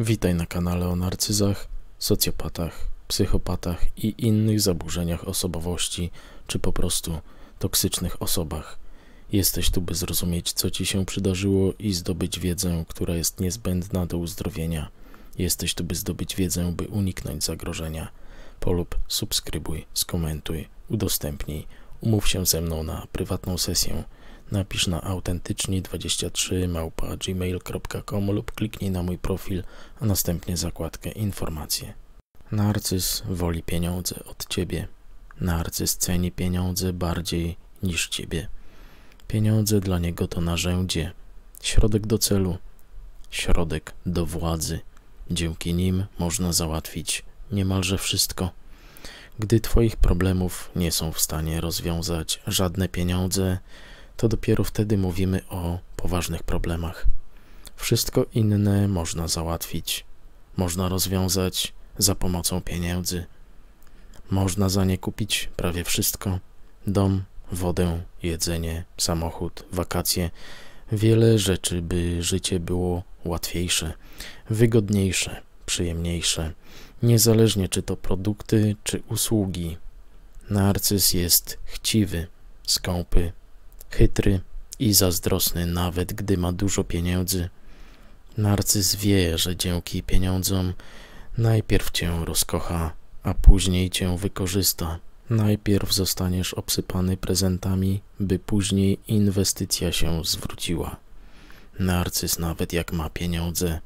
Witaj na kanale o narcyzach, socjopatach, psychopatach i innych zaburzeniach osobowości, czy po prostu toksycznych osobach. Jesteś tu, by zrozumieć, co ci się przydarzyło i zdobyć wiedzę, która jest niezbędna do uzdrowienia. Jesteś tu, by zdobyć wiedzę, by uniknąć zagrożenia. Polub, subskrybuj, skomentuj, udostępnij, umów się ze mną na prywatną sesję. Napisz na autentyczni23 małpa gmail.com lub kliknij na mój profil, a następnie zakładkę informacje. Narcyz woli pieniądze od ciebie. Narcyz ceni pieniądze bardziej niż ciebie. Pieniądze dla niego to narzędzie, środek do celu, środek do władzy. Dzięki nim można załatwić niemalże wszystko. Gdy Twoich problemów nie są w stanie rozwiązać żadne pieniądze, to dopiero wtedy mówimy o poważnych problemach. Wszystko inne można załatwić, można rozwiązać za pomocą pieniędzy. Można za nie kupić prawie wszystko: dom, wodę, jedzenie, samochód, wakacje. Wiele rzeczy, by życie było łatwiejsze, wygodniejsze, przyjemniejsze, niezależnie czy to produkty, czy usługi. Narcyz jest chciwy, skąpy, chytry i zazdrosny, nawet gdy ma dużo pieniędzy. Narcyz wie, że dzięki pieniądzom najpierw cię rozkocha, a później cię wykorzysta. Najpierw zostaniesz obsypany prezentami, by później inwestycja się zwróciła. Narcyz, nawet jak ma pieniądze,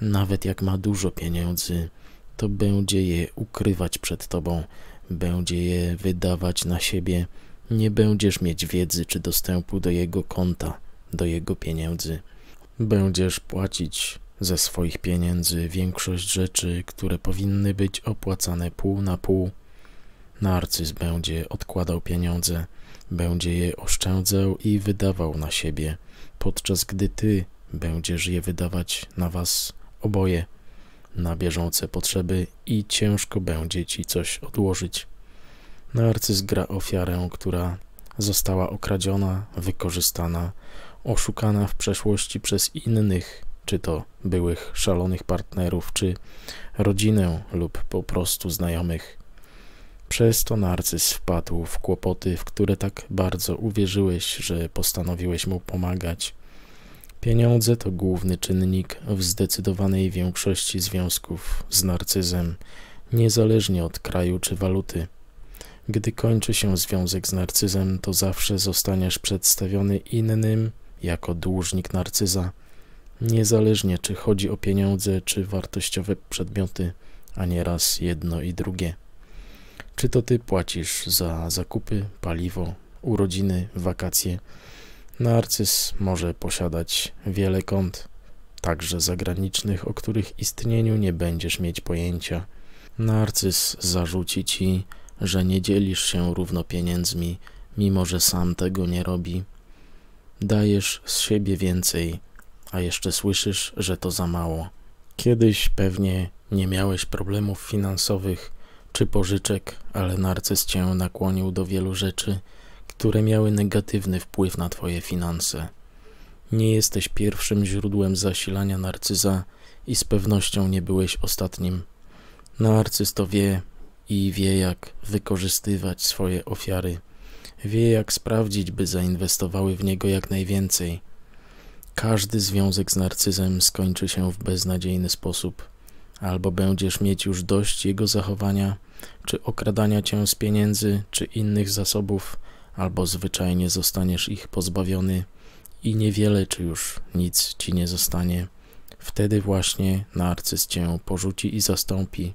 nawet jak ma dużo pieniędzy, to będzie je ukrywać przed tobą, będzie je wydawać na siebie, nie będziesz mieć wiedzy czy dostępu do jego konta, do jego pieniędzy. Będziesz płacić ze swoich pieniędzy większość rzeczy, które powinny być opłacane pół na pół. Narcyz będzie odkładał pieniądze, będzie je oszczędzał i wydawał na siebie, podczas gdy ty będziesz je wydawać na was oboje, na bieżące potrzeby i ciężko będzie ci coś odłożyć. Narcyz gra ofiarę, która została okradziona, wykorzystana, oszukana w przeszłości przez innych, czy to byłych szalonych partnerów, czy rodzinę lub po prostu znajomych. Przez to narcyz wpadł w kłopoty, w które tak bardzo uwierzyłeś, że postanowiłeś mu pomagać. Pieniądze to główny czynnik w zdecydowanej większości związków z narcyzem, niezależnie od kraju czy waluty. Gdy kończy się związek z narcyzem, to zawsze zostaniesz przedstawiony innym jako dłużnik narcyza, niezależnie czy chodzi o pieniądze czy wartościowe przedmioty, a nieraz jedno i drugie. Czy to ty płacisz za zakupy, paliwo, urodziny, wakacje? Narcyz może posiadać wiele kont, także zagranicznych, o których istnieniu nie będziesz mieć pojęcia. Narcyz zarzuci ci że nie dzielisz się równo pieniędzmi, mimo że sam tego nie robi. Dajesz z siebie więcej, a jeszcze słyszysz, że to za mało. Kiedyś pewnie nie miałeś problemów finansowych czy pożyczek, ale narcyz cię nakłonił do wielu rzeczy, które miały negatywny wpływ na twoje finanse. Nie jesteś pierwszym źródłem zasilania narcyza i z pewnością nie byłeś ostatnim. Narcyz to wie, i wie, jak wykorzystywać swoje ofiary. Wie, jak sprawdzić, by zainwestowały w niego jak najwięcej. Każdy związek z narcyzem skończy się w beznadziejny sposób. Albo będziesz mieć już dość jego zachowania, czy okradania cię z pieniędzy, czy innych zasobów, albo zwyczajnie zostaniesz ich pozbawiony i niewiele czy już nic ci nie zostanie. Wtedy właśnie narcyz cię porzuci i zastąpi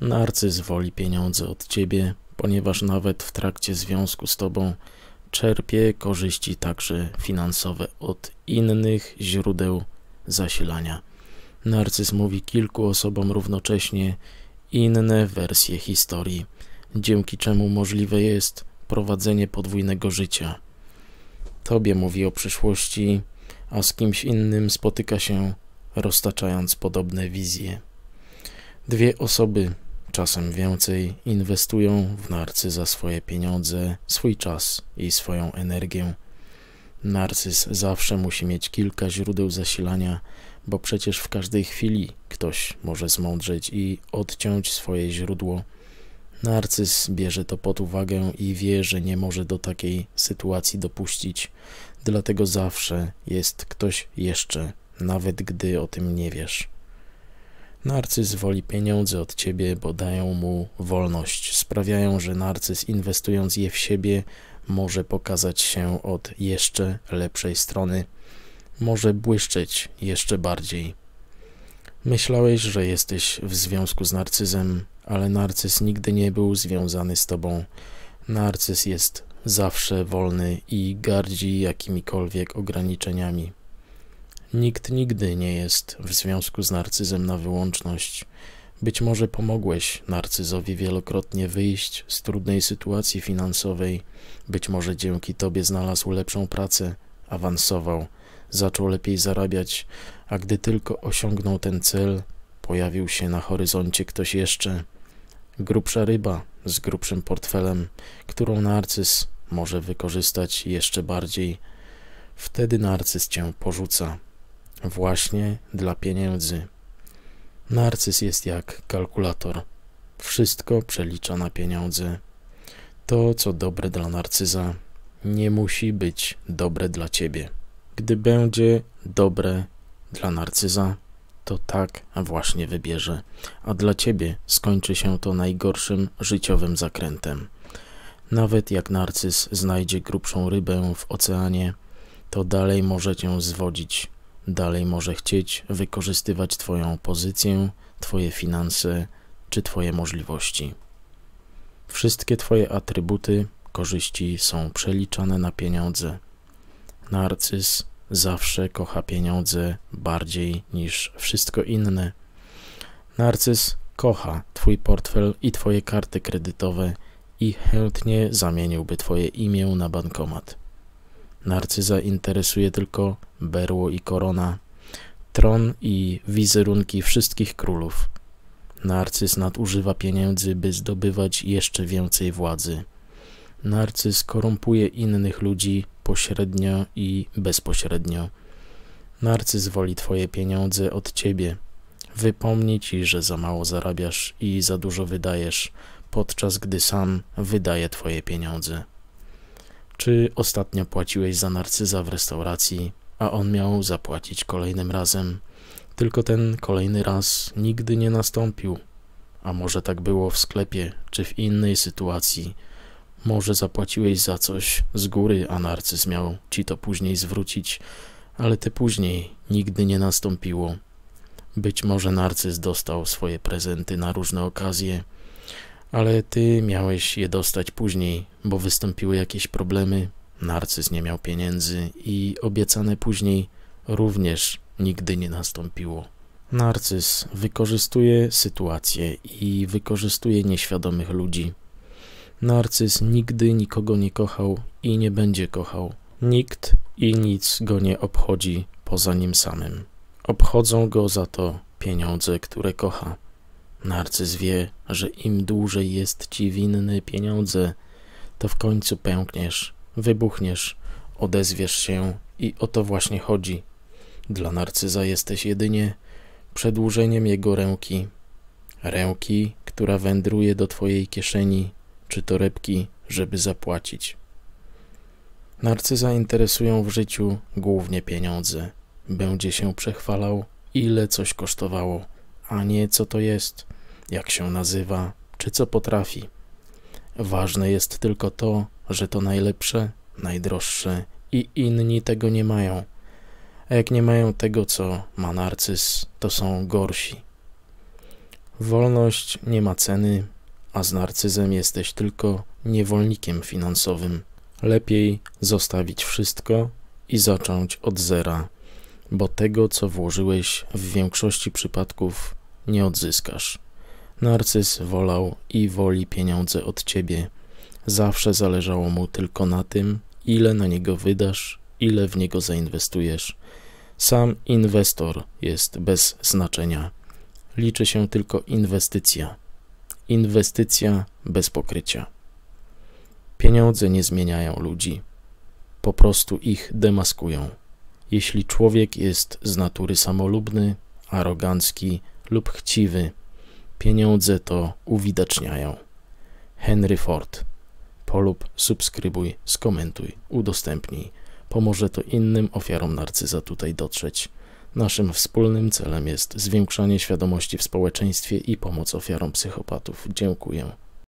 Narcyz woli pieniądze od ciebie, ponieważ nawet w trakcie związku z tobą czerpie korzyści także finansowe od innych źródeł zasilania. Narcyz mówi kilku osobom równocześnie inne wersje historii, dzięki czemu możliwe jest prowadzenie podwójnego życia. Tobie mówi o przyszłości, a z kimś innym spotyka się, roztaczając podobne wizje. Dwie osoby czasem więcej, inwestują w narcyza swoje pieniądze, swój czas i swoją energię. Narcyz zawsze musi mieć kilka źródeł zasilania, bo przecież w każdej chwili ktoś może zmądrzeć i odciąć swoje źródło. Narcyz bierze to pod uwagę i wie, że nie może do takiej sytuacji dopuścić, dlatego zawsze jest ktoś jeszcze, nawet gdy o tym nie wiesz. Narcyz woli pieniądze od ciebie, bo dają mu wolność. Sprawiają, że narcyz inwestując je w siebie może pokazać się od jeszcze lepszej strony. Może błyszczeć jeszcze bardziej. Myślałeś, że jesteś w związku z narcyzem, ale narcyz nigdy nie był związany z tobą. Narcyz jest zawsze wolny i gardzi jakimikolwiek ograniczeniami. Nikt nigdy nie jest w związku z narcyzem na wyłączność. Być może pomogłeś narcyzowi wielokrotnie wyjść z trudnej sytuacji finansowej, być może dzięki tobie znalazł lepszą pracę, awansował, zaczął lepiej zarabiać, a gdy tylko osiągnął ten cel, pojawił się na horyzoncie ktoś jeszcze. Grubsza ryba z grubszym portfelem, którą narcyz może wykorzystać jeszcze bardziej. Wtedy narcyz cię porzuca właśnie dla pieniędzy. Narcyz jest jak kalkulator. Wszystko przelicza na pieniądze. To, co dobre dla narcyza, nie musi być dobre dla ciebie. Gdy będzie dobre dla narcyza, to tak właśnie wybierze, a dla ciebie skończy się to najgorszym życiowym zakrętem. Nawet jak narcyz znajdzie grubszą rybę w oceanie, to dalej może cię zwodzić dalej może chcieć wykorzystywać Twoją pozycję, Twoje finanse czy Twoje możliwości. Wszystkie Twoje atrybuty, korzyści są przeliczane na pieniądze. Narcyz zawsze kocha pieniądze bardziej niż wszystko inne. Narcyz kocha Twój portfel i Twoje karty kredytowe i chętnie zamieniłby Twoje imię na bankomat. Narcyza interesuje tylko berło i korona, tron i wizerunki wszystkich królów. Narcyz nadużywa pieniędzy, by zdobywać jeszcze więcej władzy. Narcyz korumpuje innych ludzi pośrednio i bezpośrednio. Narcyz woli twoje pieniądze od ciebie. Wypomni ci, że za mało zarabiasz i za dużo wydajesz, podczas gdy sam wydaje twoje pieniądze. Czy ostatnio płaciłeś za narcyza w restauracji, a on miał zapłacić kolejnym razem? Tylko ten kolejny raz nigdy nie nastąpił. A może tak było w sklepie czy w innej sytuacji? Może zapłaciłeś za coś z góry, a narcyz miał ci to później zwrócić, ale te później nigdy nie nastąpiło. Być może narcyz dostał swoje prezenty na różne okazje ale ty miałeś je dostać później, bo wystąpiły jakieś problemy, narcyz nie miał pieniędzy i obiecane później również nigdy nie nastąpiło. Narcyz wykorzystuje sytuację i wykorzystuje nieświadomych ludzi. Narcyz nigdy nikogo nie kochał i nie będzie kochał. Nikt i nic go nie obchodzi poza nim samym. Obchodzą go za to pieniądze, które kocha. Narcyz wie, że im dłużej jest ci winny pieniądze, to w końcu pękniesz, wybuchniesz, odezwiesz się i o to właśnie chodzi. Dla narcyza jesteś jedynie przedłużeniem jego ręki. Ręki, która wędruje do twojej kieszeni czy torebki, żeby zapłacić. Narcyza interesują w życiu głównie pieniądze. Będzie się przechwalał, ile coś kosztowało a nie co to jest, jak się nazywa, czy co potrafi. Ważne jest tylko to, że to najlepsze, najdroższe i inni tego nie mają. A jak nie mają tego, co ma narcyz, to są gorsi. Wolność nie ma ceny, a z narcyzem jesteś tylko niewolnikiem finansowym. Lepiej zostawić wszystko i zacząć od zera, bo tego, co włożyłeś, w większości przypadków nie odzyskasz. Narcyz wolał i woli pieniądze od ciebie. Zawsze zależało mu tylko na tym, ile na niego wydasz, ile w niego zainwestujesz. Sam inwestor jest bez znaczenia. Liczy się tylko inwestycja. Inwestycja bez pokrycia. Pieniądze nie zmieniają ludzi, po prostu ich demaskują. Jeśli człowiek jest z natury samolubny, arogancki, lub chciwy. Pieniądze to uwidaczniają. Henry Ford. Polub, subskrybuj, skomentuj, udostępnij. Pomoże to innym ofiarom narcyza tutaj dotrzeć. Naszym wspólnym celem jest zwiększanie świadomości w społeczeństwie i pomoc ofiarom psychopatów. Dziękuję.